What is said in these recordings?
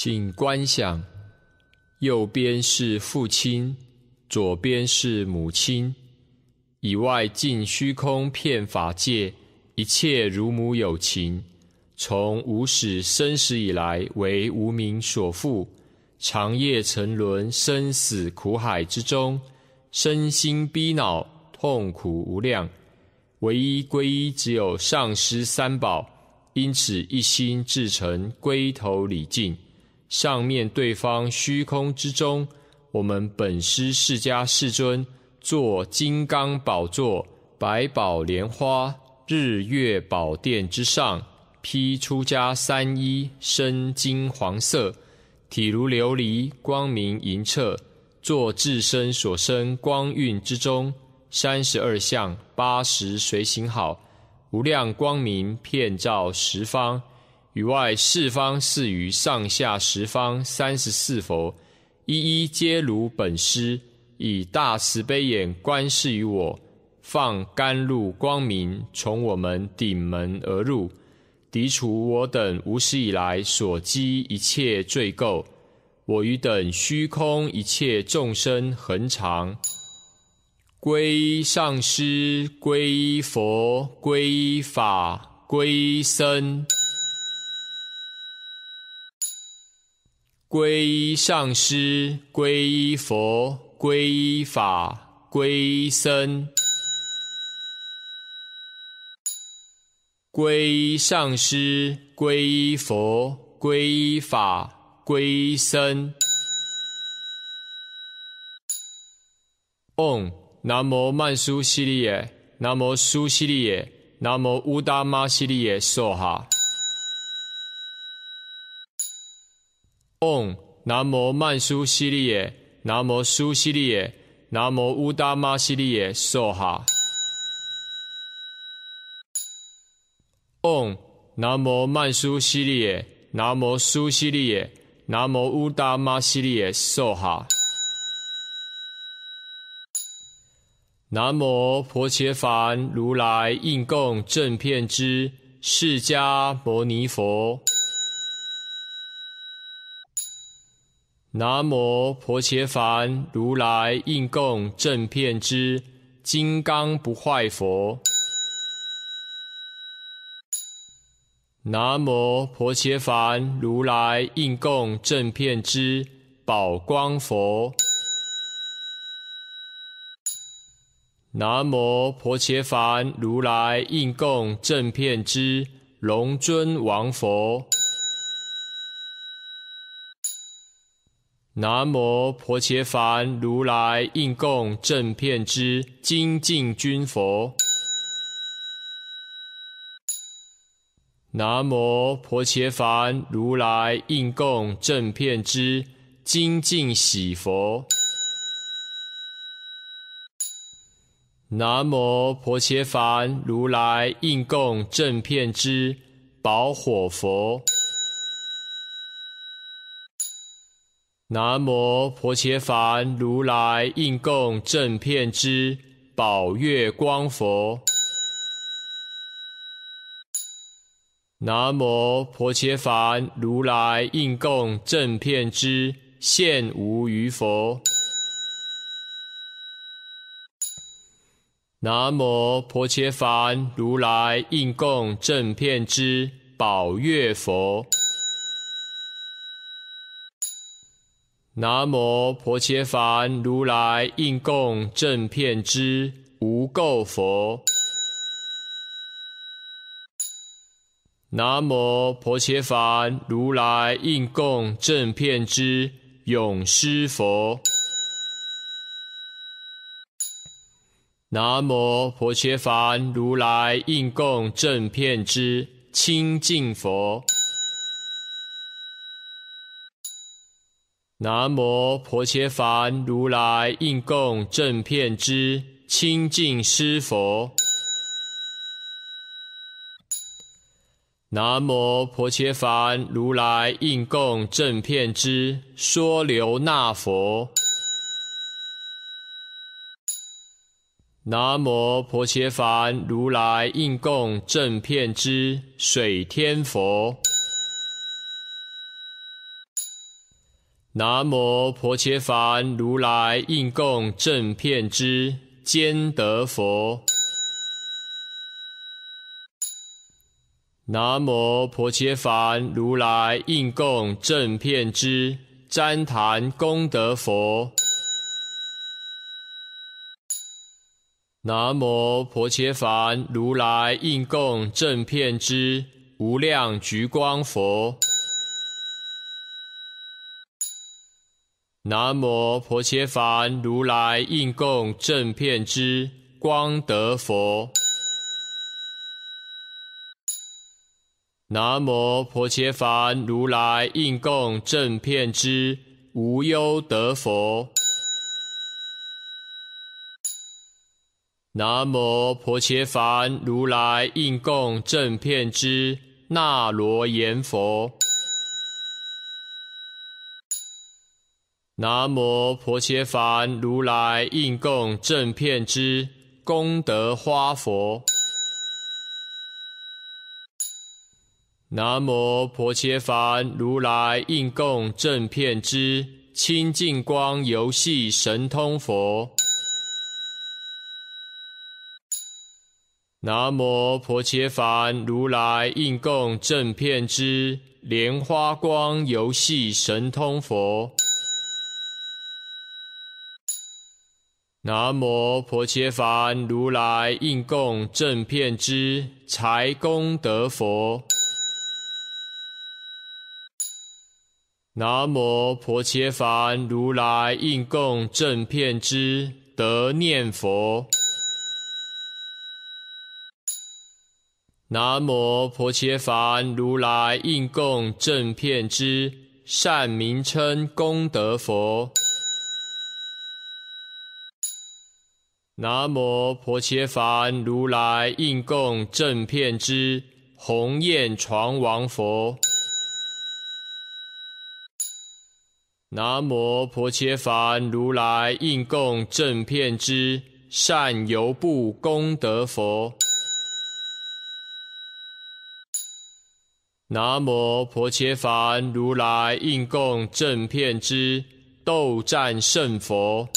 请观想，右边是父亲，左边是母亲，以外尽虚空遍法界一切如母有情，从无始生死以来为无名所缚，长夜沉沦生死苦海之中，身心逼恼，痛苦无量。唯一皈依只有上师三宝，因此一心至诚归头礼敬。上面对方虚空之中，我们本师释迦世尊坐金刚宝座，百宝莲花、日月宝殿之上，披出家三衣，身金黄色，体如琉璃，光明银澈，坐自身所生光晕之中，三十二相、八十随行好，无量光明遍照十方。与外四方四于上下十方三十四佛，一一皆如本师以大慈悲眼观视于我，放甘露光明从我们顶门而入，涤除我等无始以来所积一切罪垢。我与等虚空一切众生恒常，归上师，归佛，归法，归僧。皈依上师，皈依佛，皈依法，皈依僧。皈依上师，皈依佛，皈依法，皈依僧。唵，南无曼殊悉利耶，南无苏悉利耶，南无乌达玛悉利耶，娑哈。唵，南无曼殊西利耶，南无苏悉利耶，南无乌达玛悉利耶，娑哈。唵，南无曼殊西利耶，南无苏悉利耶，南无乌达玛悉利耶，娑哈。南无婆伽梵，如来应供正遍知，释迦牟尼佛。南无婆伽梵，如来应供正遍知金刚不坏佛。南无婆伽梵，如来应供正遍知宝光佛。南无婆伽梵，如来应供正遍知龙尊王佛。南无婆伽梵，如来应供正遍知精进军佛。南无婆伽梵，如来应供正遍知精进喜佛。南无婆伽梵，如来应供正遍知宝火佛。南无婆伽梵，如来应供正遍知宝月光佛。南无婆伽梵，如来应供正遍知现无余佛。南无婆伽梵，如来应供正遍知宝月佛。南无婆伽梵，如来应供正遍知无垢佛。南无婆伽梵，如来应供正遍知永失佛。南无婆伽梵，如来应供正遍知清净佛。南无婆伽梵，如来应供正遍知清净师佛。南无婆伽梵，如来应供正遍知说流那佛。南无婆伽梵，如来应供正遍知水天佛。南无婆伽梵如来应供正遍知坚得佛。南无婆伽梵如来应供正遍知旃檀功德佛。南无婆伽梵如来应供正遍知无量掬光佛。南无婆伽梵，如来应供正遍知光德佛。南无婆伽梵，如来应供正遍知无忧德佛。南无婆伽梵，如来应供正遍知那罗延佛。南无婆伽梵如来应供正片之功德花佛。南无婆伽梵如来应供正片之清净光游戏神通佛。南无婆伽梵如来应供正片之莲花光游戏神通佛。南无婆伽梵如来应供正遍知财功德佛。南无婆伽梵如来应供正遍知得念佛。南无婆伽梵如来应供正遍知善名称功德佛。南无婆伽梵，如来应供正片之弘焰床王佛。南无婆伽梵，如来应供正片之善游步功德佛。南无婆伽梵，如来应供正片之斗战胜佛。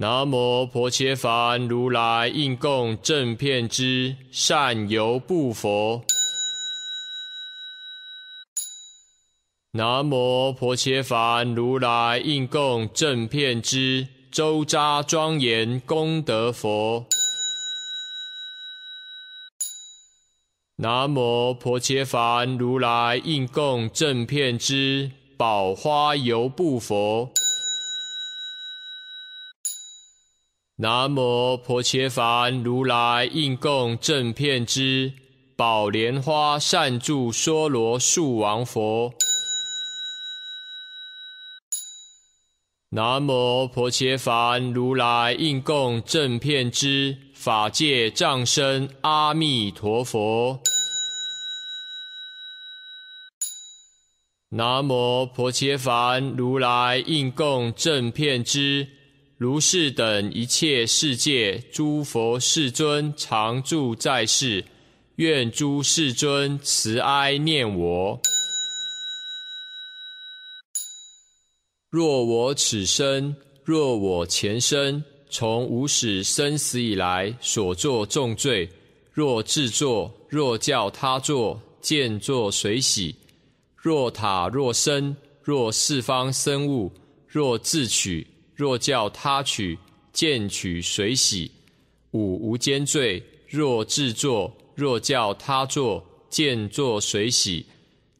南无婆伽梵，如来应供正遍知善游步佛。南无婆伽梵，如来应供正遍知周匝庄严功德佛。南无婆伽梵，如来应供正遍知宝花游步佛。南无婆伽梵如来应供正遍知宝莲花善住梭罗树王佛。南无婆伽梵如来应供正遍知法界丈身阿弥陀佛。南无婆伽梵如来应供正遍知。如是等一切世界诸佛世尊常住在世，愿诸世尊慈哀念我。若我此生，若我前生，从无始生死以来所作重罪，若自作，若教他作，见作随洗？若塔，若身，若四方生物，若自取。若叫他取，见取随喜，五无间罪；若自作，若叫他作，见作随喜。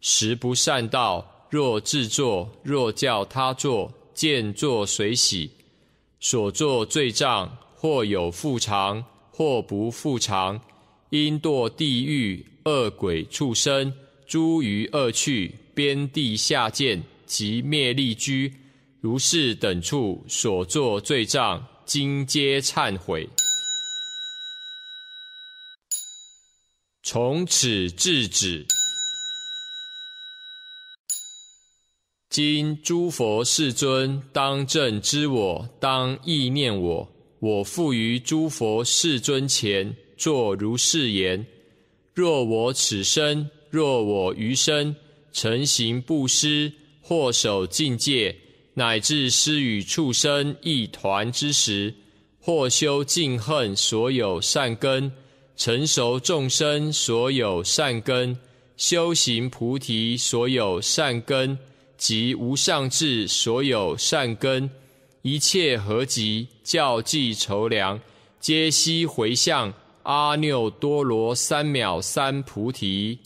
十不善道，若自作，若叫他作，见作随喜。所作罪障，或有复偿，或不复偿，因堕地狱、恶鬼、畜生、诸余恶趣、边地下贱及灭力居。如是等处所作罪障，今皆忏悔，从此制止。今诸佛世尊当正知我，当忆念我。我复于诸佛世尊前，作如是言：若我此生，若我余生，成行布施，或守境界。乃至施与畜生一团之时，或修敬恨所有善根，成熟众生所有善根，修行菩提所有善根，及无上智所有善根，一切合集教计筹粮，皆悉回向阿耨多罗三藐三菩提。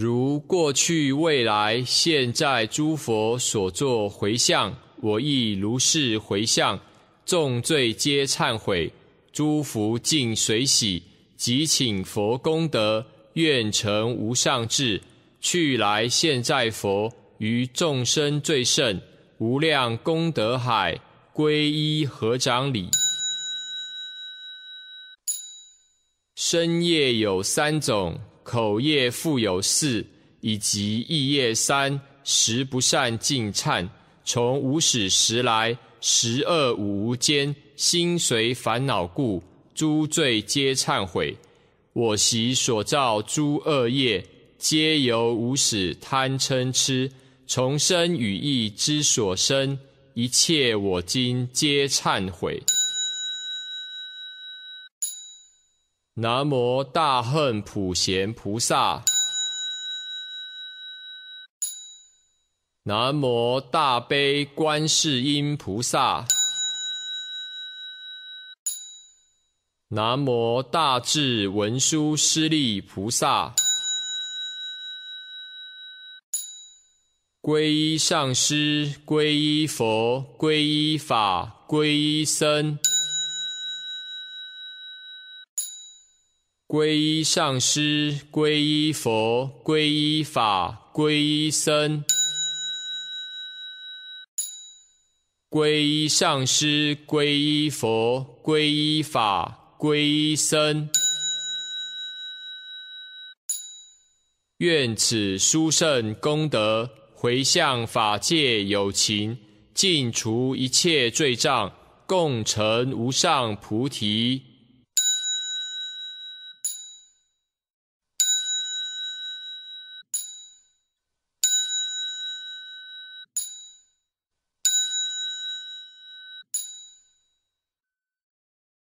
如过去、未来、现在诸佛所作回向，我亦如是回向，众罪皆忏悔，诸福尽随喜，即请佛功德，愿成无上智，去来现在佛，于众生最胜，无量功德海，皈依合掌礼。深夜有三种。口业复有四，以及意业三十不善尽忏。从无始时来，十恶五无间，心随烦恼故，诸罪皆忏悔。我习所造诸恶业，皆由无始贪嗔痴，从身与意之所生，一切我今皆忏悔。南无大恨普贤菩萨，南无大悲观世音菩萨，南无大智文殊师利菩萨，皈依上师，皈依佛，皈依法，皈依僧。皈依上师，皈依佛，皈依法，皈依僧。皈依上师，皈依佛，皈依法，皈依僧。愿此殊胜功德回向法界有情，尽除一切罪障，共成无上菩提。